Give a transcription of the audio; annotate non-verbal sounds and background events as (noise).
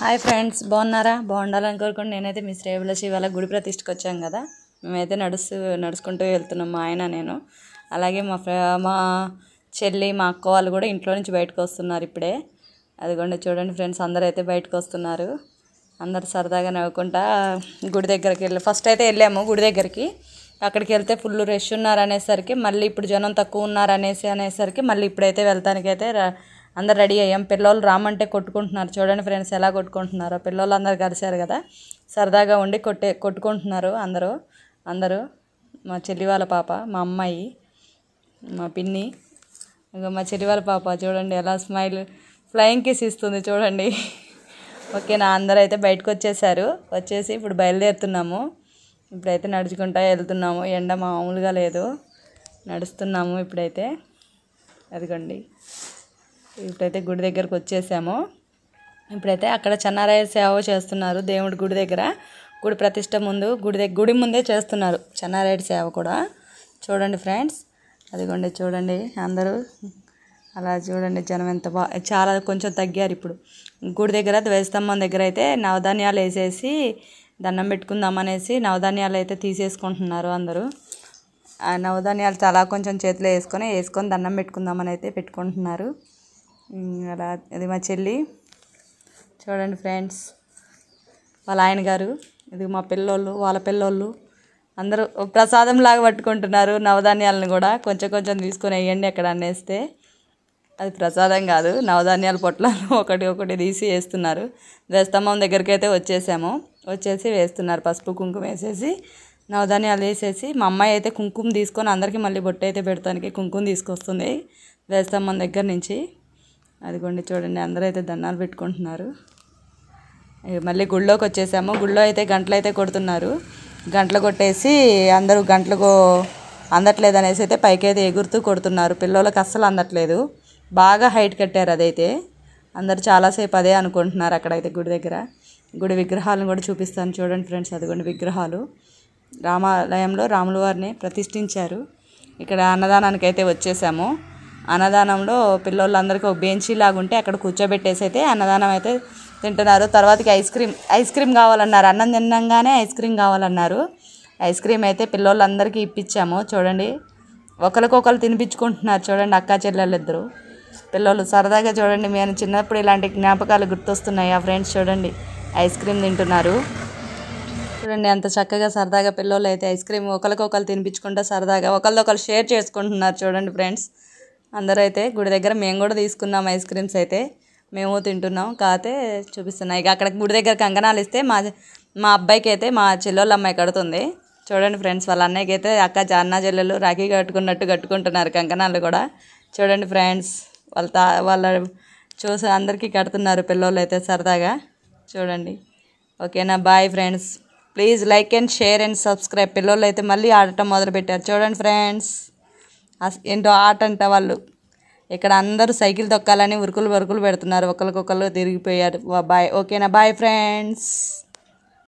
hi friends బాగున్నారా బాగుండాలని కోరుకుంటే నేనైతే మీ శ్రేవులసి ఇవాళ గుడి ప్రతిష్ఠకు వచ్చాం కదా మేమైతే నడుస్తూ నడుచుకుంటూ వెళ్తున్నాం మా ఆయన నేను అలాగే మా మా చెల్లి మా అక్క వాళ్ళు కూడా ఇంట్లో నుంచి బయటకు వస్తున్నారు ఇప్పుడే అదిగోండి చూడండి ఫ్రెండ్స్ అందరూ అయితే బయటకు వస్తున్నారు అందరు సరదాగా నవ్వుకుంటా గుడి దగ్గరికి వెళ్ళి ఫస్ట్ అయితే వెళ్ళాము గుడి దగ్గరికి అక్కడికి వెళ్తే ఫుల్ రష్ ఉన్నారు అనేసరికి మళ్ళీ ఇప్పుడు జనం తక్కువ ఉన్నారు అనేసి అనేసరికి మళ్ళీ ఇప్పుడైతే వెళ్తానికైతే అందరు రెడీ అయ్యాం పిల్లలు రామంటే కొట్టుకుంటున్నారు చూడండి ఫ్రెండ్స్ ఎలా కొట్టుకుంటున్నారో పిల్లలు అందరు కలిశారు కదా సరదాగా ఉండి కొట్టే కొట్టుకుంటున్నారు అందరూ అందరూ మా చెల్లి వాళ్ళ పాప మా అమ్మాయి మా పిన్ని ఇంకా మా చెల్లి వాళ్ళ పాప చూడండి ఎలా స్మైల్ ఫ్లయింగ్ కిస్ ఇస్తుంది చూడండి ఓకే నా అందరూ అయితే బయటకు వచ్చేసారు వచ్చేసి ఇప్పుడు బయలుదేరుతున్నాము ఇప్పుడైతే నడుచుకుంటా వెళ్తున్నాము ఎండ మామూలుగా లేదు నడుస్తున్నాము ఇప్పుడైతే అదిగోండి ఇప్పుడైతే గుడి దగ్గరకు వచ్చేసాము ఇప్పుడైతే అక్కడ చెన్నారాయ సేవ చేస్తున్నారు దేవుడి గుడి దగ్గర గుడి ప్రతిష్ట ముందు గుడి దగ్గర గుడి ముందే చేస్తున్నారు చెన్నారాయుడు సేవ కూడా చూడండి ఫ్రెండ్స్ అదిగోండి చూడండి అందరూ అలా చూడండి జనం ఎంత బా చాలా కొంచెం తగ్గారు ఇప్పుడు గుడి దగ్గర ధ్వజస్తంభం దగ్గర అయితే నవధాన్యాలు వేసేసి దండం పెట్టుకుందాం అనేసి నవధాన్యాలు అయితే తీసేసుకుంటున్నారు అందరూ ఆ నవధాన్యాలు చాలా కొంచెం చేతిలో వేసుకొని వేసుకొని దండం పెట్టుకుందామని అయితే పెట్టుకుంటున్నారు అలా అది మా చెల్లి చూడండి ఫ్రెండ్స్ వాళ్ళ ఆయన గారు ఇది మా పిల్లోళ్ళు వాళ్ళ పిల్లోళ్ళు అందరూ ప్రసాదం లాగా పట్టుకుంటున్నారు నవధాన్యాలను కూడా కొంచెం కొంచెం తీసుకొని వేయండి ఎక్కడ అనేస్తే అది ప్రసాదం కాదు నవధాన్యాల పొట్లను (laughs) ఒకటి ఒకటి తీసి వేస్తున్నారు ధ్వజస్తంభం దగ్గరికి అయితే వచ్చేసాము వచ్చేసి వేస్తున్నారు పసుపు కుంకుమ వేసేసి నవధాన్యాలు వేసేసి మా అమ్మాయి అయితే కుంకుమ తీసుకొని అందరికీ మళ్ళీ బొట్టు అయితే పెడతానికి కుంకుమ తీసుకొస్తుంది ధ్వజస్తంభం దగ్గర నుంచి అదిగోండి చూడండి అందరూ అయితే దండాలు పెట్టుకుంటున్నారు మళ్ళీ గుళ్ళోకి వచ్చేసాము గుళ్ళో అయితే గంటలు అయితే కొడుతున్నారు గంటలు కొట్టేసి అందరూ గంటలకు అందట్లేదు అనేసి అయితే పైకైతే ఎగురుతూ కొడుతున్నారు పిల్లలకు అస్సలు అందట్లేదు బాగా హైట్ కట్టారు అదైతే అందరు చాలాసేపు అదే అనుకుంటున్నారు అక్కడైతే గుడి దగ్గర గుడి విగ్రహాలను కూడా చూపిస్తాను చూడండి ఫ్రెండ్స్ అదిగోండి విగ్రహాలు రామాలయంలో రాముల వారిని ప్రతిష్ఠించారు ఇక్కడ అన్నదానానికి అయితే వచ్చేసాము అన్నదానంలో పిల్లలందరికీ ఒక బెంచీ లాగా ఉంటే అక్కడ కూర్చోబెట్టేసి అయితే అన్నదానం అయితే తింటున్నారు తర్వాతకి ఐస్ క్రీమ్ ఐస్ క్రీమ్ కావాలన్నారు అన్నం తినంగానే ఐస్ క్రీమ్ కావాలన్నారు ఐస్ క్రీమ్ అయితే పిల్లలందరికీ ఇప్పించాము చూడండి ఒకరికొకరు తినిపించుకుంటున్నారు చూడండి అక్క ఇద్దరు పిల్లలు సరదాగా చూడండి మేము చిన్నప్పుడు ఇలాంటి జ్ఞాపకాలు గుర్తొస్తున్నాయి ఆ ఫ్రెండ్స్ చూడండి ఐస్ క్రీమ్ తింటున్నారు చూడండి అంత చక్కగా సరదాగా పిల్లలు అయితే ఐస్ క్రీమ్ ఒకరికొకరు తినిపించుకుంటా సరదాగా ఒకరిదొకరు షేర్ చేసుకుంటున్నారు చూడండి ఫ్రెండ్స్ అందరూ అయితే గుడి దగ్గర మేము కూడా తీసుకున్నాం ఐస్ క్రీమ్స్ అయితే మేము తింటున్నాం కాతే చూపిస్తున్నాయి ఇక అక్కడ గుడి దగ్గర కంకణాలు ఇస్తే మా మా అబ్బాయికి అయితే మా చెల్లెళ్ళ అమ్మాయి కడుతుంది చూడండి ఫ్రెండ్స్ వాళ్ళ అన్నయ్యకి అయితే అక్క జానా చెల్లెలు రాఖీ కట్టుకున్నట్టు కట్టుకుంటున్నారు కంకణాలు కూడా చూడండి ఫ్రెండ్స్ వాళ్ళ తా వాళ్ళ చూసి అందరికీ కడుతున్నారు పిల్లలు అయితే సరదాగా చూడండి ఓకేనా bye friends please like and share and subscribe పిల్లలు అయితే మళ్ళీ ఆడటం మొదలుపెట్టారు చూడండి ఫ్రెండ్స్ ఏంటో ఆట అంట వాళ్ళు ఇక్కడ అందరూ సైకిల్ తొక్కాలని ఉరుకులు బరుకులు పెడుతున్నారు ఒకరికొకరు తిరిగిపోయారు బాయ్ ఓకేనా బాయ్ ఫ్రెండ్స్